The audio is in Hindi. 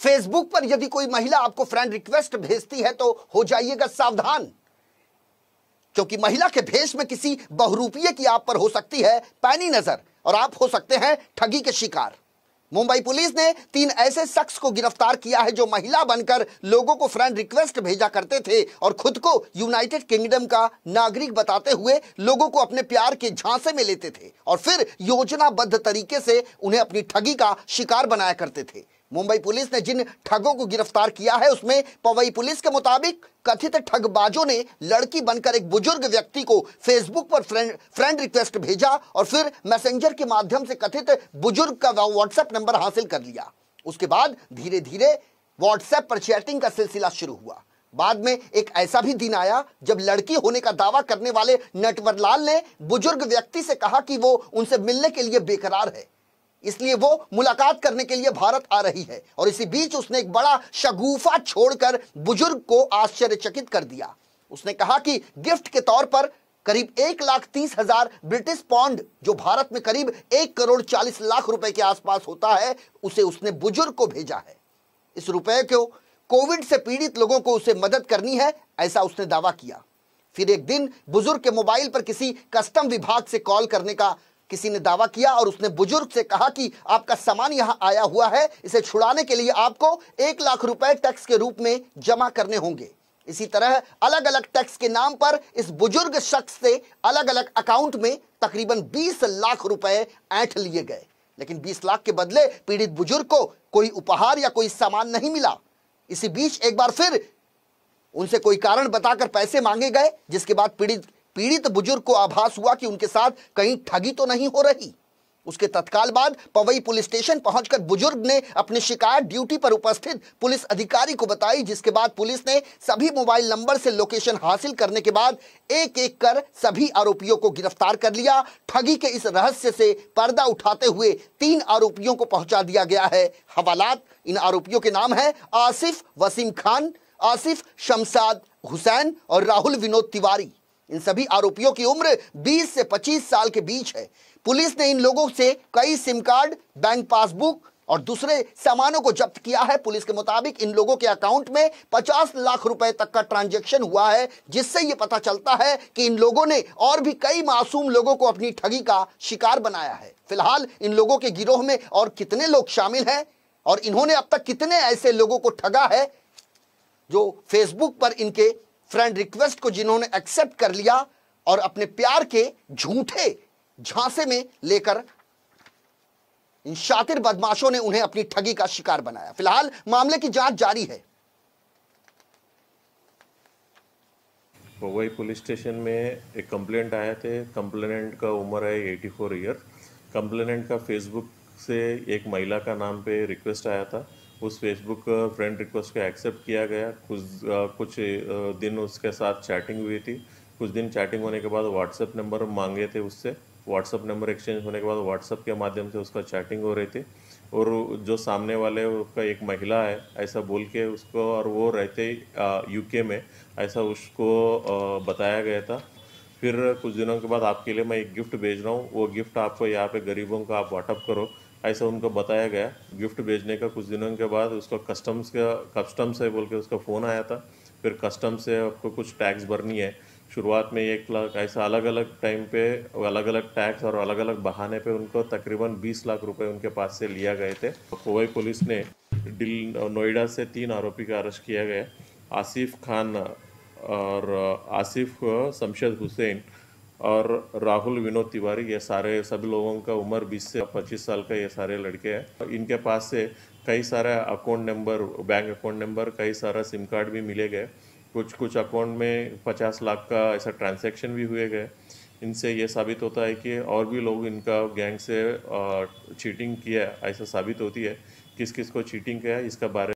फेसबुक पर यदि कोई महिला आपको फ्रेंड रिक्वेस्ट भेजती है तो हो जाइएगा सावधान क्योंकि महिला के भेष में किसी बहुरूपीय की आप पर हो सकती है पैनी नजर और आप हो सकते हैं ठगी के शिकार मुंबई पुलिस ने तीन ऐसे शख्स को गिरफ्तार किया है जो महिला बनकर लोगों को फ्रेंड रिक्वेस्ट भेजा करते थे और खुद को यूनाइटेड किंगडम का नागरिक बताते हुए लोगों को अपने प्यार के झांसे में लेते थे और फिर योजनाबद्ध तरीके से उन्हें अपनी ठगी का शिकार बनाया करते थे मुंबई पुलिस ने जिन ठगों को गिरफ्तार किया है उसमें पवई पुलिस के मुताबिक कथित ठगबाजों ने लड़की बनकर एक बुजुर्ग व्यक्ति को फेसबुक पर फ्रेंड फ्रेंड रिक्वेस्ट भेजा और फिर मैसेंजर के माध्यम से कथित बुजुर्ग का व्हाट्सएप नंबर हासिल कर लिया उसके बाद धीरे धीरे व्हाट्सएप पर चैटिंग का सिलसिला शुरू हुआ बाद में एक ऐसा भी दिन आया जब लड़की होने का दावा करने वाले नटवरलाल ने बुजुर्ग व्यक्ति से कहा कि वो उनसे मिलने के लिए बेकरार है इसलिए वो मुलाकात करने के लिए भारत आ रही है और इसी बीच उसने एक बड़ा शगुफा छोड़कर बुजुर्ग को आश्चर्यचकित कर दिया उसने कहा कि गिफ्ट के तौर पर करीब एक लाख तीस हजार ब्रिटिश पौंड जो भारत में करीब एक करोड़ चालीस लाख रुपए के आसपास होता है उसे उसने बुजुर्ग को भेजा है इस रुपए को कोविड से पीड़ित लोगों को उसे मदद करनी है ऐसा उसने दावा किया फिर एक दिन बुजुर्ग के मोबाइल पर किसी कस्टम विभाग से कॉल करने का किसी ने दावा किया और उसने बुजुर्ग से कहा कि आपका सामान यहां आया हुआ है इसे छुड़ाने के लिए आपको एक लाख रुपए टैक्स के रूप में जमा करने होंगे इसी तरह अलग अलग टैक्स के नाम पर इस बुजुर्ग शख्स से अलग अलग अकाउंट में तकरीबन 20 लाख रुपए ऐठ लिए गए लेकिन 20 लाख के बदले पीड़ित बुजुर्ग को कोई उपहार या कोई सामान नहीं मिला इसी बीच एक बार फिर उनसे कोई कारण बताकर पैसे मांगे गए जिसके बाद पीड़ित पीड़ित बुजुर्ग को आभास हुआ कि उनके साथ कहीं ठगी तो नहीं हो रही उसके तत्काल बाद पवई पुलिस स्टेशन पहुंचकर बुजुर्ग ने अपनी शिकायत ड्यूटी पर उपस्थित पुलिस अधिकारी को बताई जिसके बाद पुलिस ने सभी मोबाइल नंबर से लोकेशन हासिल करने के बाद एक एक कर सभी आरोपियों को गिरफ्तार कर लिया ठगी के इस रहस्य से पर्दा उठाते हुए तीन आरोपियों को पहुंचा दिया गया है हवालात इन आरोपियों के नाम है आसिफ वसीम खान आसिफ शमसाद हुसैन और राहुल विनोद तिवारी इन सभी आरोपियों की उम्र 20 से 25 साल के बीच है पुलिस ने इन लोगों से कई सिम कार्ड बैंक पासबुक और दूसरे सामानों को जब्त किया है पुलिस के मुताबिक इन लोगों के अकाउंट में 50 लाख रुपए तक का ट्रांजैक्शन हुआ है जिससे यह पता चलता है कि इन लोगों ने और भी कई मासूम लोगों को अपनी ठगी का शिकार बनाया है फिलहाल इन लोगों के गिरोह में और कितने लोग शामिल हैं और इन्होंने अब तक कितने ऐसे लोगों को ठगा है जो फेसबुक पर इनके फ्रेंड रिक्वेस्ट को जिन्होंने एक्सेप्ट कर लिया और अपने प्यार के झूठे झांसे में लेकर इन शातिर बदमाशों ने उन्हें अपनी ठगी का शिकार बनाया फिलहाल मामले की जांच जारी है तो वही पुलिस स्टेशन में एक कंप्लेंट आया थे कंप्लेनेंट का उम्र है 84 ईयर कंप्लेनेंट का फेसबुक से एक महिला का नाम पे रिक्वेस्ट आया था उस फेसबुक फ्रेंड रिक्वेस्ट को एक्सेप्ट किया गया कुछ कुछ दिन उसके साथ चैटिंग हुई थी कुछ दिन चैटिंग होने के बाद व्हाट्सएप नंबर मांगे थे उससे व्हाट्सअप नंबर एक्सचेंज होने के बाद व्हाट्सअप के माध्यम से उसका चैटिंग हो रही थी और जो सामने वाले उसका एक महिला है ऐसा बोल के उसको और वो रहते यूके में ऐसा उसको बताया गया था फिर कुछ दिनों के बाद आपके लिए मैं एक गिफ्ट भेज रहा हूँ वो गिफ्ट आपको यहाँ पे गरीबों का आप वाटअप करो ऐसा उनको बताया गया गिफ्ट भेजने का कुछ दिनों के बाद उसका कस्टम्स का कस्टम से बोल के उसका फ़ोन आया था फिर कस्टम से आपको कुछ टैक्स भरनी है शुरुआत में एक लाख ऐसा अलग अलग टाइम पे अलग अलग टैक्स और अलग अलग बहाने पे उनको तकरीबन 20 लाख रुपए उनके पास से लिया गए थे कोवई पुलिस ने दिल नोएडा से तीन आरोपी का अरेस्ट किया गया आसिफ खान और आसिफ शमशद हुसैन और राहुल विनोद तिवारी ये सारे सभी लोगों का उम्र 20 से 25 साल का ये सारे लड़के हैं इनके पास से कई सारे account number bank account number कई सारा सिम कार्ड भी मिले गए कुछ कुछ अकाउंट में 50 लाख का ऐसा ट्रांजेक्शन भी हुए गए इनसे ये साबित होता है कि और भी लोग इनका गैंग से चीटिंग किया ऐसा साबित होती है किस किस को चीटिंग किया इसका बारे